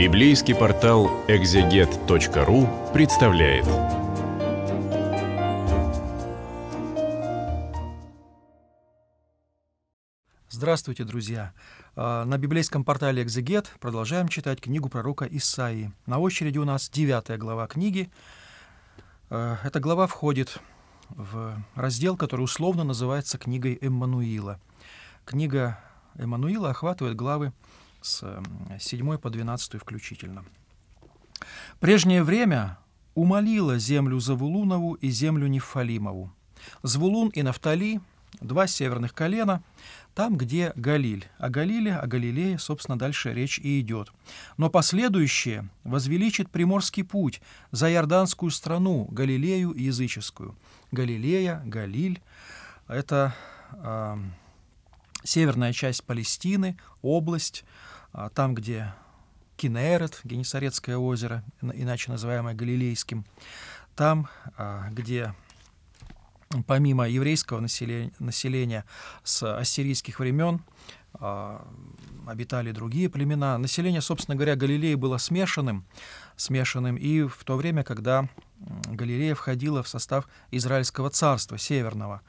Библейский портал экзегет.ру представляет. Здравствуйте, друзья! А, на библейском портале «Экзегет» продолжаем читать книгу пророка Исаии. На очереди у нас девятая глава книги. А, эта глава входит в раздел, который условно называется книгой Эммануила. Книга Эммануила охватывает главы с 7 по 12 включительно. Прежнее время умолило землю Завулунову и землю Нефалимову. Звулун и Нафтали — два северных колена, там, где Галиль. О Галиле, о Галилее, собственно, дальше речь и идет. Но последующее возвеличит приморский путь за Иорданскую страну, Галилею языческую. Галилея, Галиль — это... Э, северная часть Палестины, область, а, там, где Кинерет, Генесарецкое озеро, иначе называемое Галилейским, там, а, где помимо еврейского населения, населения с ассирийских времен а, обитали другие племена. Население, собственно говоря, Галилеи было смешанным, смешанным и в то время, когда Галилея входила в состав Израильского царства Северного.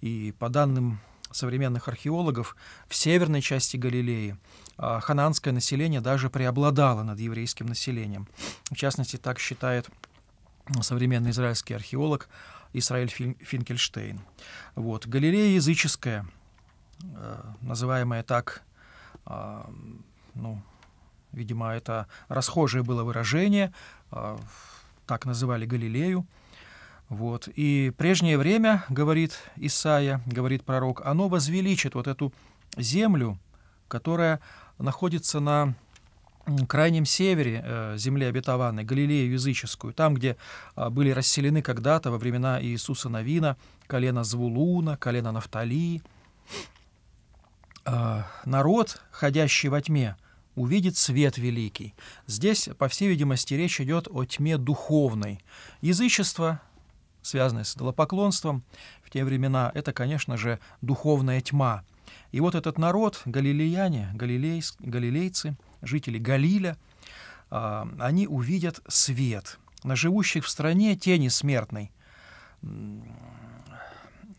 И по данным современных археологов в северной части Галилеи а, хананское население даже преобладало над еврейским населением. В частности, так считает современный израильский археолог Исраиль Финкельштейн. Вот. Галилея языческая, э, называемая так, а, ну, видимо, это расхожее было выражение, а, так называли Галилею, вот. И прежнее время, говорит Исаия, говорит пророк, оно возвеличит вот эту землю, которая находится на крайнем севере э, земли обетованной, Галилею языческую, там, где а, были расселены когда-то во времена Иисуса Новина колено Звулуна, колено Нафталии. А, народ, ходящий во тьме, увидит свет великий. Здесь, по всей видимости, речь идет о тьме духовной. Язычество, связанная с идолопоклонством в те времена, это, конечно же, духовная тьма. И вот этот народ, галилеяне, галилейс, галилейцы, жители Галиля, э, они увидят свет. На живущих в стране тени смертной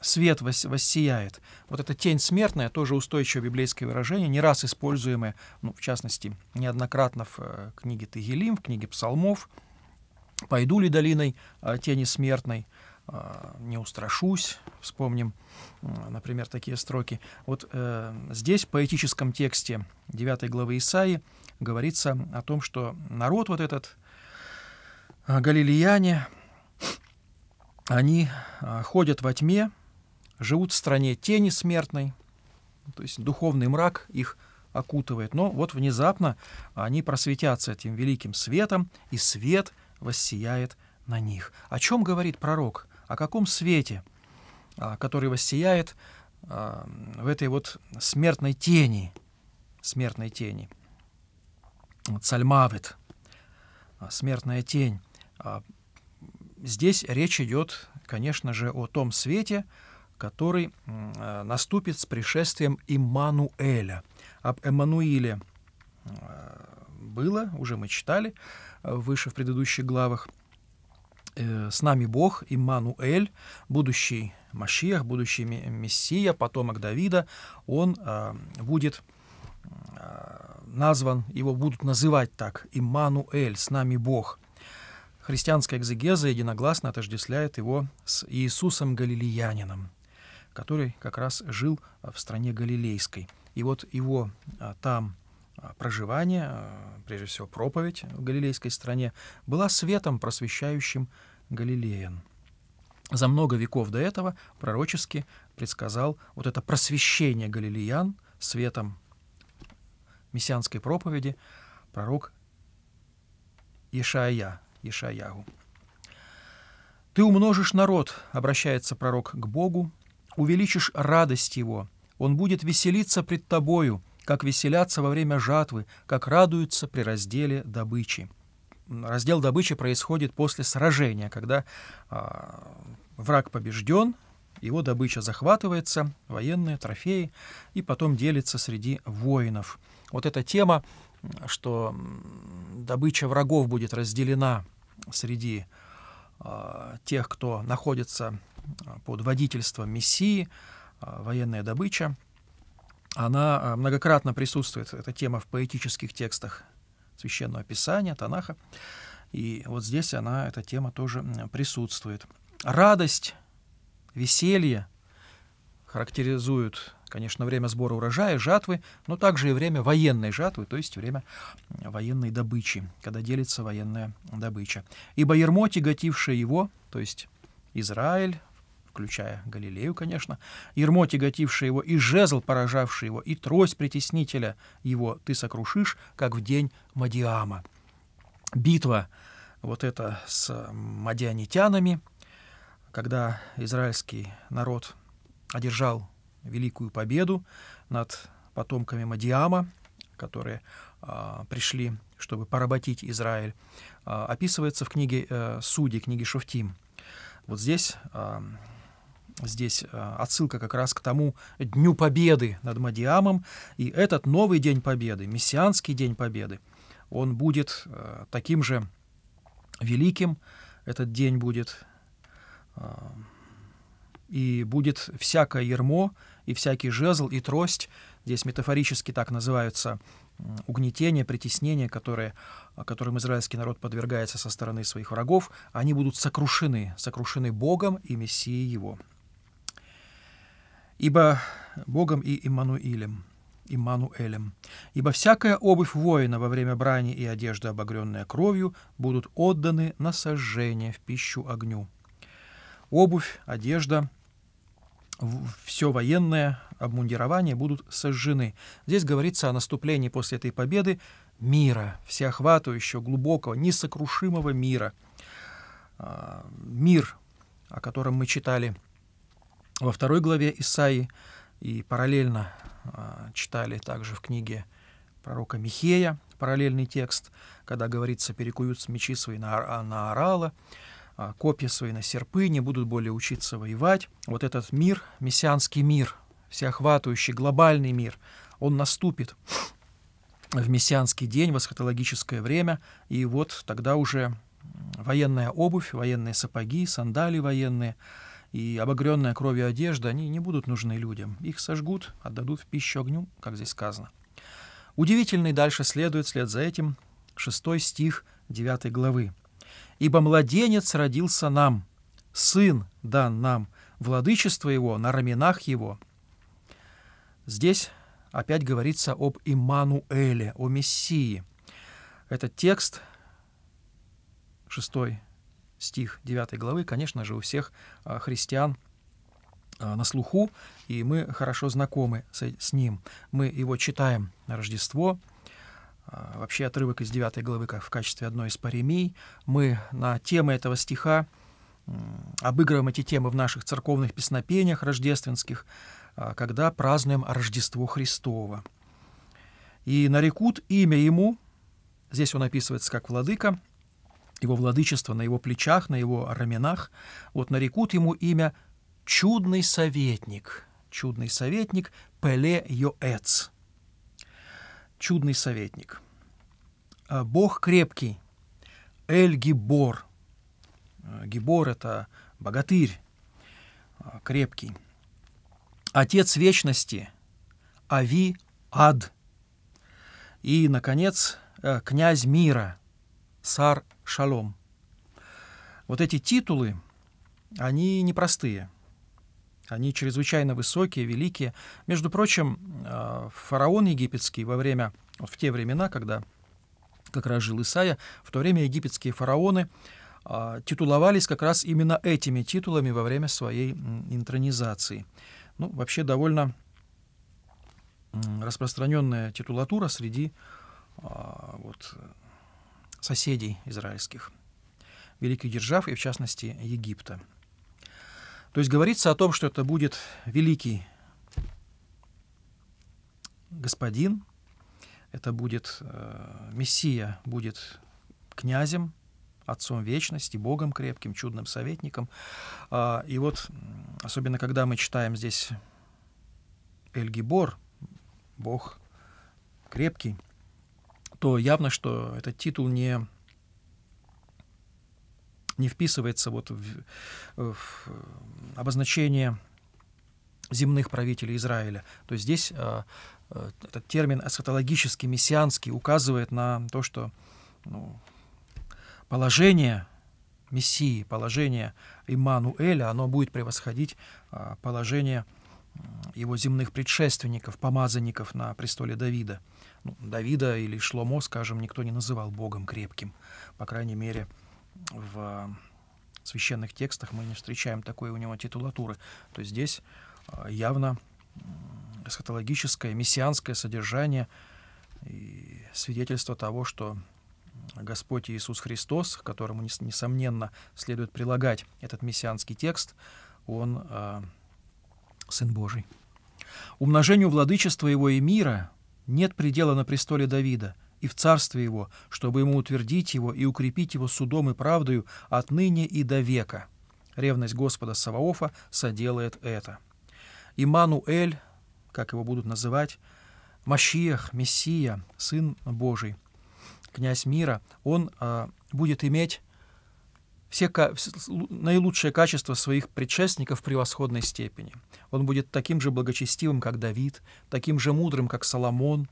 свет вос, воссияет. Вот эта тень смертная, тоже устойчивое библейское выражение, не раз используемое, ну, в частности, неоднократно в э, книге Тагилим, в книге Псалмов – Пойду ли долиной а, тени смертной, а, не устрашусь, вспомним, например, такие строки. Вот э, здесь, в поэтическом тексте 9 главы Исаи, говорится о том, что народ вот этот, а, галилеяне, они ходят во тьме, живут в стране тени смертной, то есть духовный мрак их окутывает. Но вот внезапно они просветятся этим великим светом, и свет — воссияет на них. О чем говорит пророк? О каком свете, а, который воссияет а, в этой вот смертной тени, смертной тени. Цальмавит, а, смертная тень. Здесь речь идет, конечно же, о том свете, который наступит с пришествием Иммануэля. Об Эммануиле было, уже мы читали, выше в предыдущих главах. Э, с нами Бог, Иммануэль, будущий Машиах, будущий Мессия, потомок Давида, он а, будет а, назван, его будут называть так, Иммануэль, с нами Бог. Христианская экзегеза единогласно отождествляет его с Иисусом Галилеянином, который как раз жил в стране Галилейской. И вот его а, там а, проживание, а, прежде всего проповедь в галилейской стране, была светом, просвещающим галилеян. За много веков до этого пророчески предсказал вот это просвещение галилеян светом мессианской проповеди пророк Ешая, Ешаягу. «Ты умножишь народ», — обращается пророк к Богу, — «увеличишь радость его, он будет веселиться пред тобою, как веселятся во время жатвы, как радуются при разделе добычи. Раздел добычи происходит после сражения, когда а, враг побежден, его добыча захватывается, военные трофеи, и потом делится среди воинов. Вот эта тема, что добыча врагов будет разделена среди э, тех, кто находится а, под водительством Мессии, э, военная добыча, она а, многократно присутствует, эта тема в поэтических текстах Священного Писания, Танаха. И вот здесь она, эта тема тоже присутствует. Радость, веселье характеризуют, конечно, время сбора урожая, жатвы, но также и время военной жатвы, то есть время военной добычи, когда делится военная добыча. «Ибо ермо, тяготившее его, то есть Израиль, включая Галилею, конечно, ермо, тяготившее его, и жезл, поражавший его, и трость притеснителя его ты сокрушишь, как в день Мадиама. Битва вот эта с мадианитянами, когда израильский народ одержал великую победу над потомками Мадиама, которые э, пришли, чтобы поработить Израиль, э, описывается в книге э, «Судей», книге «Шуфтим». Вот здесь Здесь э, отсылка как раз к тому Дню Победы над Мадиамом. И этот новый День Победы, Мессианский День Победы, он будет э, таким же великим. Этот день будет э, и будет всякое ермо, и всякий жезл, и трость. Здесь метафорически так называются угнетения, притеснения, которые, которым израильский народ подвергается со стороны своих врагов, они будут сокрушены, сокрушены Богом и Мессией его ибо Богом и Иммануилем. Иммануэлем. «Ибо всякая обувь воина во время брани и одежда, обогренная кровью, будут отданы на сожжение в пищу огню». Обувь, одежда, все военное обмундирование будут сожжены. Здесь говорится о наступлении после этой победы мира, всеохватывающего, глубокого, несокрушимого мира. А, мир, о котором мы читали – во второй главе Исаии и параллельно а, читали также в книге пророка Михея параллельный текст, когда говорится «перекуют мечи свои на, а, на орала», а, копья свои на серпы, не будут более учиться воевать. Вот этот мир, мессианский мир, всеохватывающий, глобальный мир, он наступит в мессианский день, в эсхатологическое время, и вот тогда уже военная обувь, военные сапоги, сандали военные – и обогренная кровью одежда, они не будут нужны людям. Их сожгут, отдадут в пищу огню, как здесь сказано. Удивительный дальше следует след за этим шестой стих 9 главы. «Ибо младенец родился нам, сын дан нам, владычество его на раменах его». Здесь опять говорится об Имануэле, о Мессии. Этот текст, шестой стих 9 главы, конечно же, у всех а, христиан а, на слуху, и мы хорошо знакомы с, ним. Мы его читаем на Рождество, а, вообще отрывок из 9 главы как в качестве одной из паремий. Мы на темы этого стиха обыгрываем эти темы в наших церковных песнопениях рождественских, когда празднуем Рождество Христово. И нарекут имя ему, здесь он описывается как владыка, его владычество на его плечах, на его раменах, вот нарекут ему имя «Чудный советник», «Чудный советник» Пеле Йоэц. «Чудный советник». А, Бог крепкий, Эль Гибор. А, Гибор — это богатырь, а, крепкий. Отец вечности, Ави Ад. И, наконец, э, князь мира — цар Шалом. Вот эти титулы, они непростые. Они чрезвычайно высокие, великие. Между прочим, э, фараон египетский во время, в те времена, когда как раз жил Исаия, в то время египетские фараоны э, титуловались как раз именно этими титулами во время своей интронизации. Ну, вообще довольно распространенная титулатура среди э, вот, соседей израильских, великих держав и, в частности, Египта. То есть говорится о том, что это будет великий господин, это будет э, Мессия, будет князем, Отцом Вечности, Богом крепким, чудным советником. Э, и вот, особенно когда мы читаем здесь Эльгибор, Бог крепкий, то явно, что этот титул не, не вписывается вот в, в обозначение земных правителей Израиля. То есть здесь э, этот термин эсхатологический, мессианский указывает на то, что ну, положение Мессии, положение Иммануэля оно будет превосходить э, положение его земных предшественников, помазанников на престоле Давида ну, Давида или Шломо, скажем, никто не называл Богом крепким. По крайней мере, в э, священных текстах мы не встречаем такой у него титулатуры. То есть здесь э, явно эсхатологическое, мессианское содержание и свидетельство того, что Господь Иисус Христос, к которому, несомненно, следует прилагать этот мессианский текст, он э, Сын Божий. Умножению владычества Его и мира нет предела на престоле Давида и в царстве его, чтобы ему утвердить его и укрепить его судом и правдою отныне и до века. Ревность Господа Саваофа соделает это. Имануэль, как его будут называть, Машиях, Мессия, Сын Божий, князь мира, он э, будет иметь все наилучшие качества своих предшественников в превосходной степени. Он будет таким же благочестивым, как Давид, таким же мудрым, как Соломон,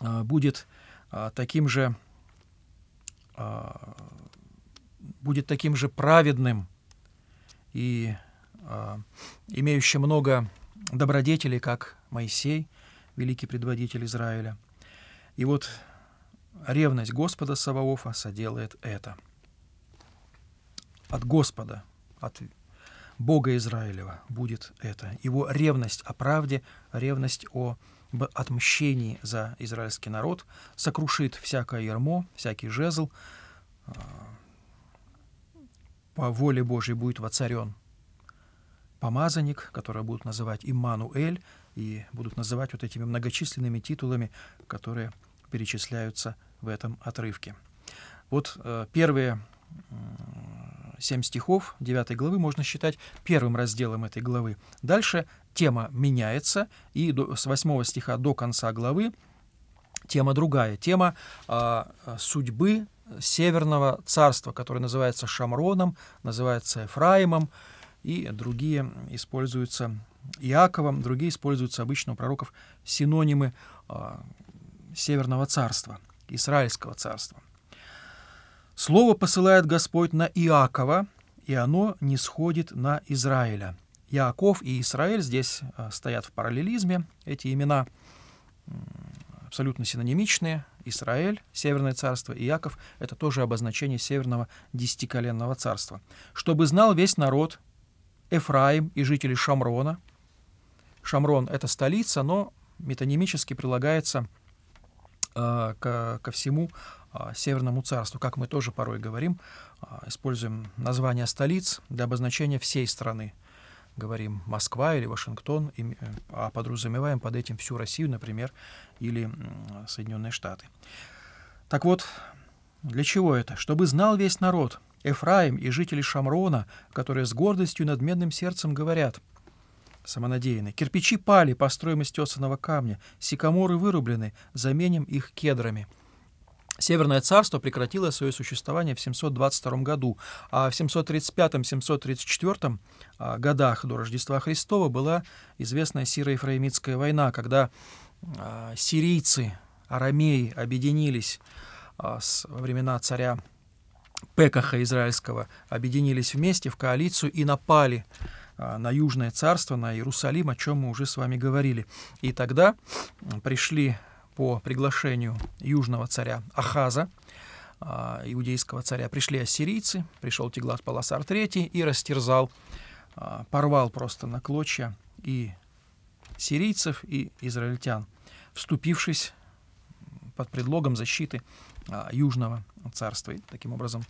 а, будет а, таким же, а, будет таким же праведным и имеющим много добродетелей, как Моисей, великий предводитель Израиля. И вот ревность Господа Саваофа соделает это – от Господа, от Бога Израилева будет это. Его ревность о правде, ревность о отмщении за израильский народ сокрушит всякое ермо, всякий жезл. А, по воле Божьей будет воцарен помазанник, которого будут называть Иммануэль, и будут называть вот этими многочисленными титулами, которые перечисляются в этом отрывке. Вот э, первые семь стихов 9 главы можно считать первым разделом этой главы. Дальше тема меняется, и до, с 8 стиха до конца главы тема другая. Тема э, судьбы Северного царства, которое называется Шамроном, называется Эфраимом, и другие используются Иаковом, другие используются обычно у пророков синонимы э, Северного царства, Израильского царства. Слово посылает Господь на Иакова, и оно не сходит на Израиля. Иаков и Израиль здесь э, стоят в параллелизме. Эти имена абсолютно синонимичные. Израиль, Северное царство, Иаков — это тоже обозначение Северного десятиколенного царства. «Чтобы знал весь народ, Эфраим и жители Шамрона». Шамрон — это столица, но метонимически прилагается — э, ко, ко всему а, Северному царству, как мы тоже порой говорим, а, используем название столиц для обозначения всей страны. Говорим Москва или Вашингтон, э, а подразумеваем под этим всю Россию, например, или Соединенные Штаты. Так вот, для чего это? Чтобы знал весь народ, Эфраим и жители Шамрона, которые с гордостью и надменным сердцем говорят – самонадеянный. Кирпичи пали по строям из тесаного камня, сикаморы вырублены, заменим их кедрами. Северное царство прекратило свое существование в 722 году, а в 735-734 а, годах до Рождества Христова была известная Сиро-Ефраимитская война, когда а, сирийцы, арамеи объединились а, с, во времена царя Пекаха израильского, объединились вместе в коалицию и напали а, на Южное царство, на Иерусалим, о чем мы уже с вами говорили. И тогда пришли по приглашению южного царя Ахаза, а, иудейского царя, пришли ассирийцы, пришел Теглат Паласар III и растерзал, а, порвал просто на клочья и сирийцев, и израильтян, вступившись под предлогом защиты Южного царства. И таким образом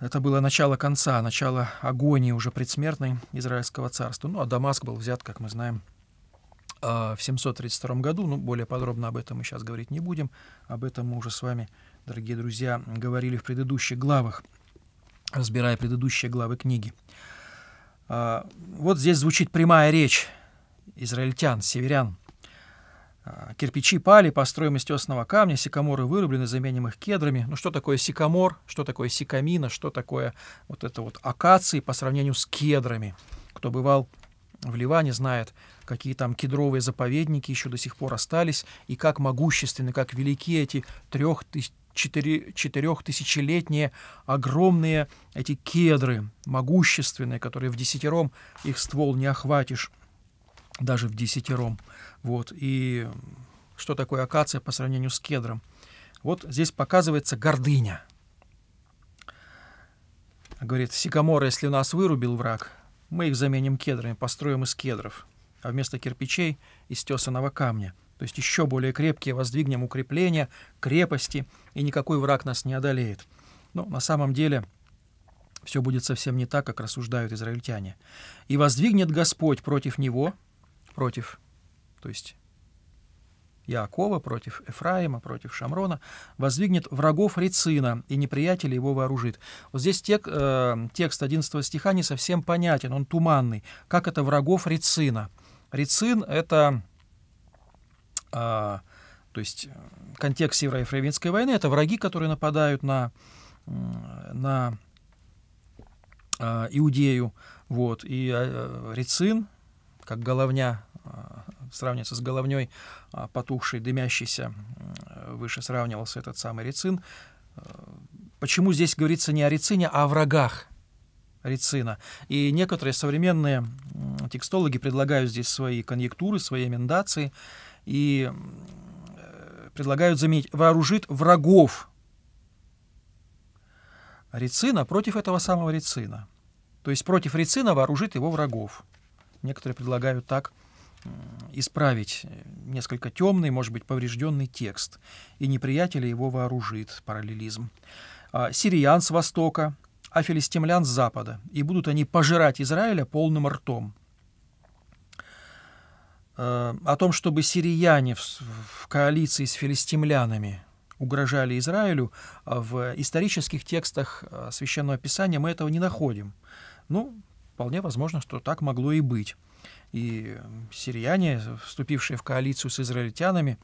это было начало конца, начало агонии уже предсмертной Израильского царства. Ну, а Дамаск был взят, как мы знаем, а, в 732 году. Ну, более подробно об этом мы сейчас говорить не будем. Об этом мы уже с вами, дорогие друзья, говорили в предыдущих главах, разбирая предыдущие главы книги. А, вот здесь звучит прямая речь израильтян, северян – а, кирпичи пали по строям тесного камня, сикаморы вырублены, заменим их кедрами. Ну что такое сикамор, что такое сикамина, что такое вот это вот акации по сравнению с кедрами. Кто бывал в Ливане, знает, какие там кедровые заповедники еще до сих пор остались, и как могущественны, как велики эти трех четырехтысячелетние огромные эти кедры, могущественные, которые в десятером их ствол не охватишь даже в десятером. Вот. И что такое акация по сравнению с кедром? Вот здесь показывается гордыня. Говорит, сикаморы, если нас вырубил враг, мы их заменим кедрами, построим из кедров, а вместо кирпичей из тесаного камня. То есть еще более крепкие воздвигнем укрепления, крепости, и никакой враг нас не одолеет. Но на самом деле все будет совсем не так, как рассуждают израильтяне. «И воздвигнет Господь против него против, то есть Якова против Эфраима, против Шамрона, воздвигнет врагов Рецина, и неприятель его вооружит. Вот здесь тек, э, текст 11 стиха не совсем понятен, он туманный. Как это врагов Рецина? Рецин — это, э, то есть э, контекст Северо-Ефреминской войны, это враги, которые нападают на, на э, Иудею. Вот. И э, Рецин, как головня Э, сравнивается с головней, а потухшей, дымящейся, э, выше сравнивался этот самый рецин. Э, почему здесь говорится не о рецине, а о врагах рецина? И некоторые современные текстологи предлагают здесь свои конъектуры, свои эмендации, и предлагают заменить «вооружит врагов» рецина против этого самого рецина. То есть против рецина вооружит его врагов. Некоторые предлагают так Э, исправить э, несколько темный, может быть, поврежденный текст, и неприятеля его вооружит параллелизм. А, сириан с востока, а филистимлян с запада, и будут они пожирать Израиля полным ртом. Э, о том, чтобы сирияне в коалиции с филистимлянами угрожали Израилю, а в исторических текстах Священного Писания мы этого не находим. Ну, вполне возможно, что так могло и быть и сирияне, вступившие в коалицию с израильтянами,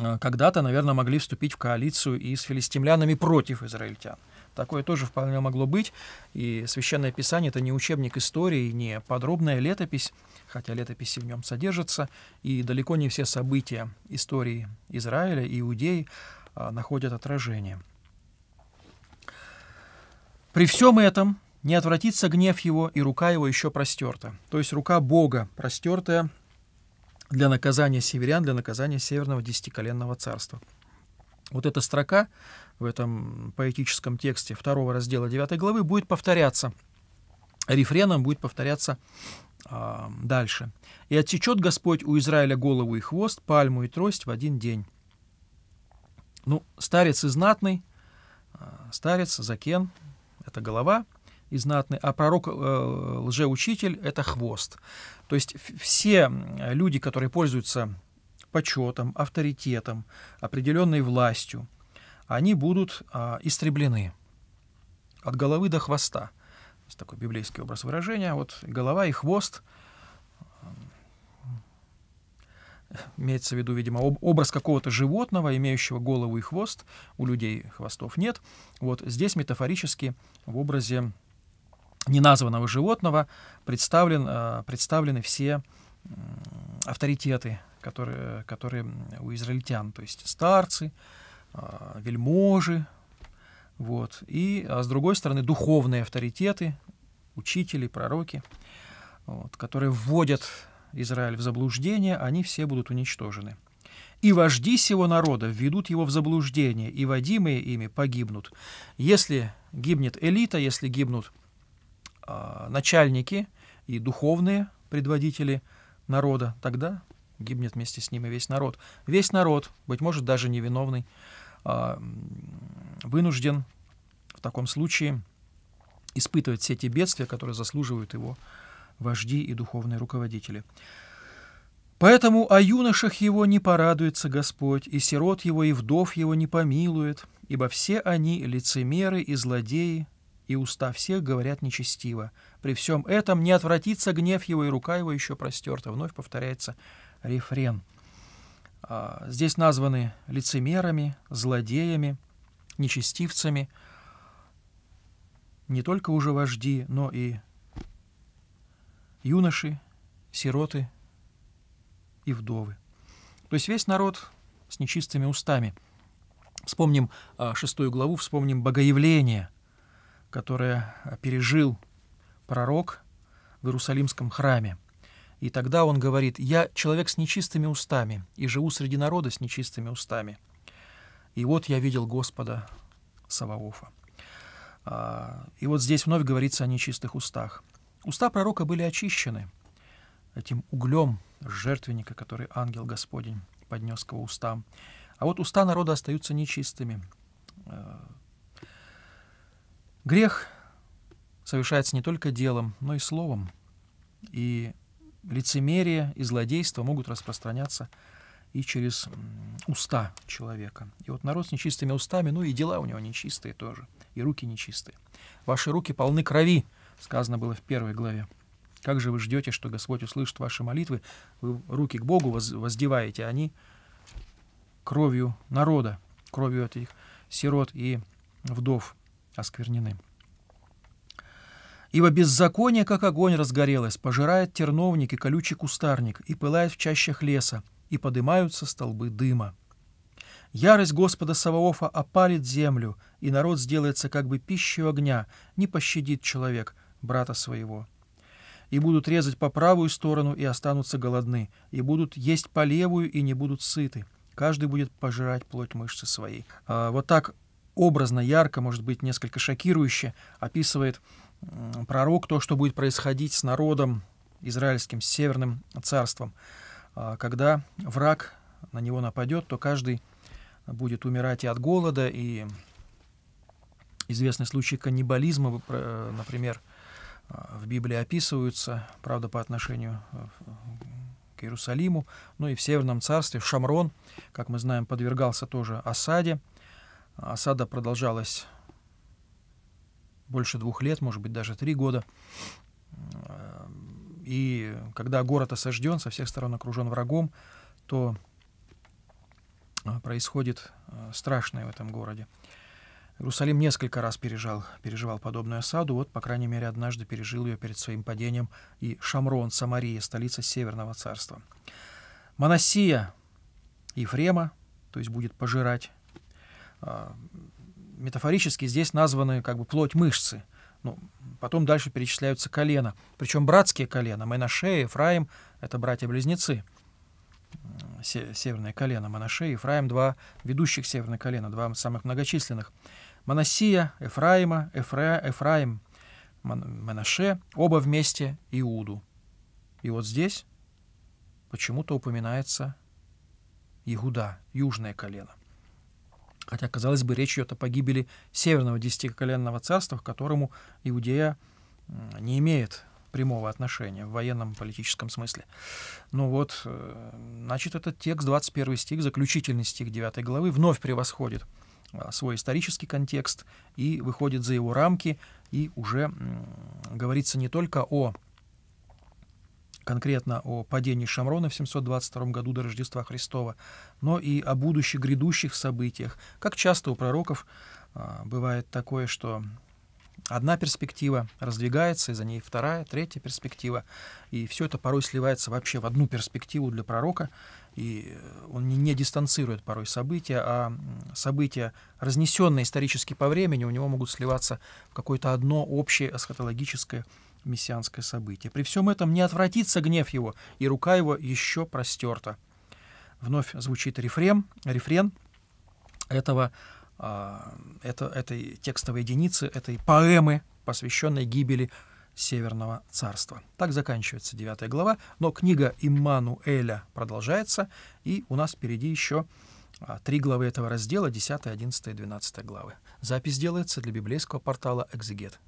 э, когда-то, наверное, могли вступить в коалицию и с филистимлянами против израильтян. Такое тоже вполне могло быть. И Священное Писание — это не учебник истории, не подробная летопись, хотя летописи в нем содержатся, и далеко не все события истории Израиля и Иудеи а, находят отражение. При всем этом не отвратится гнев его, и рука его еще простерта. То есть рука Бога простертая для наказания северян, для наказания северного десятиколенного царства. Вот эта строка в этом поэтическом тексте второго раздела 9 главы будет повторяться. Рефреном будет повторяться э, дальше. «И отсечет Господь у Израиля голову и хвост, пальму и трость в один день». Ну, старец и знатный, э, старец, закен, это голова – и знатный, а пророк, э, лжеучитель — это хвост. То есть все люди, которые пользуются почетом, авторитетом, определенной властью, они будут а, истреблены от головы до хвоста. Есть такой библейский образ выражения. Вот голова и хвост э, имеется в виду, видимо, образ какого-то животного, имеющего голову и хвост. У людей хвостов нет. Вот здесь метафорически в образе неназванного животного представлен, э, представлены все авторитеты, которые, которые у израильтян, то есть старцы, э, вельможи, вот. И, а с другой стороны, духовные авторитеты, учители, пророки, вот, которые вводят Израиль в заблуждение, они все будут уничтожены. И вожди сего народа введут его в заблуждение, и водимые ими погибнут. Если гибнет элита, если гибнут а, начальники и духовные предводители народа, тогда гибнет вместе с ним и весь народ. Весь народ, быть может, даже невиновный, а, вынужден в таком случае испытывать все те бедствия, которые заслуживают его вожди и духовные руководители. Поэтому о юношах его не порадуется Господь, и сирот его, и вдов его не помилует, ибо все они лицемеры и злодеи, и уста всех говорят нечестиво. При всем этом не отвратится гнев его, и рука его еще простерта». Вновь повторяется рефрен. А, здесь названы лицемерами, злодеями, нечестивцами не только уже вожди, но и юноши, сироты и вдовы. То есть весь народ с нечистыми устами. Вспомним а, шестую главу, вспомним богоявление – которое э, пережил пророк в Иерусалимском храме. И тогда он говорит, «Я человек с нечистыми устами, и живу среди народа с нечистыми устами. И вот я видел Господа Саваофа». А, и вот здесь вновь говорится о нечистых устах. Уста пророка были очищены этим углем жертвенника, который ангел Господень поднес к его устам. А вот уста народа остаются нечистыми. Э, Грех совершается не только делом, но и словом. И лицемерие и злодейство могут распространяться и через уста человека. И вот народ с нечистыми устами, ну и дела у него нечистые тоже, и руки нечистые. «Ваши руки полны крови», сказано было в первой главе. Как же вы ждете, что Господь услышит ваши молитвы? Вы руки к Богу воздеваете, а они кровью народа, кровью этих сирот и вдов осквернены. Ибо беззаконие, как огонь разгорелось, пожирает терновник и колючий кустарник, и пылает в чащах леса, и поднимаются столбы дыма. Ярость Господа Саваофа опалит землю, и народ сделается как бы пищей огня, не пощадит человек брата своего. И будут резать по правую сторону, и останутся голодны, и будут есть по левую, и не будут сыты. Каждый будет пожирать плоть мышцы своей. А, вот так образно, ярко, может быть, несколько шокирующе описывает пророк то, что будет происходить с народом израильским, с северным царством. А, когда враг на него нападет, то каждый будет умирать и от голода, и известный случай каннибализма, э, например, а, в Библии описываются, правда, по отношению э, к Иерусалиму, ну и в Северном царстве Шамрон, как мы знаем, подвергался тоже осаде – Осада продолжалась больше двух лет, может быть, даже три года. И когда город осажден, со всех сторон окружен врагом, то э, происходит э, страшное в этом городе. Иерусалим несколько раз пережал, переживал подобную осаду. Вот, по крайней мере, однажды пережил ее перед своим падением и Шамрон, Самария, столица Северного царства. Моносия Ефрема, то есть будет пожирать а, метафорически здесь названы как бы плоть мышцы. Ну, потом дальше перечисляются колена. Причем братские колена. Менаше, Ефраим — это братья-близнецы. Северное колено Манаше и Ефраим — два ведущих северное колено, два самых многочисленных. Манасия, Ефраима, Эфра, Ефраим Манаше — оба вместе Иуду. И вот здесь почему-то упоминается Иуда, южное колено. Хотя, казалось бы, речь идет о погибели северного десятиколенного царства, к которому Иудея не имеет прямого отношения в военном политическом смысле. Ну вот, э, значит, этот текст, 21 стих, заключительный стих 9 главы, вновь превосходит а, свой исторический контекст и выходит за его рамки и уже говорится не только о конкретно о падении Шамрона в 722 году до Рождества Христова, но и о будущих грядущих событиях. Как часто у пророков а, бывает такое, что одна перспектива раздвигается, и за ней вторая, третья перспектива, и все это порой сливается вообще в одну перспективу для пророка, и он не, не дистанцирует порой события, а события, разнесенные исторически по времени, у него могут сливаться в какое-то одно общее эсхатологическое мессианское событие. При всем этом не отвратится гнев его, и рука его еще простерта. Вновь звучит рефрем, рефрен этого, э, это, этой текстовой единицы, этой поэмы, посвященной гибели Северного царства. Так заканчивается 9 глава, но книга Иммануэля продолжается, и у нас впереди еще а, три главы этого раздела, 10, 11, 12 главы. Запись делается для библейского портала «Экзегет».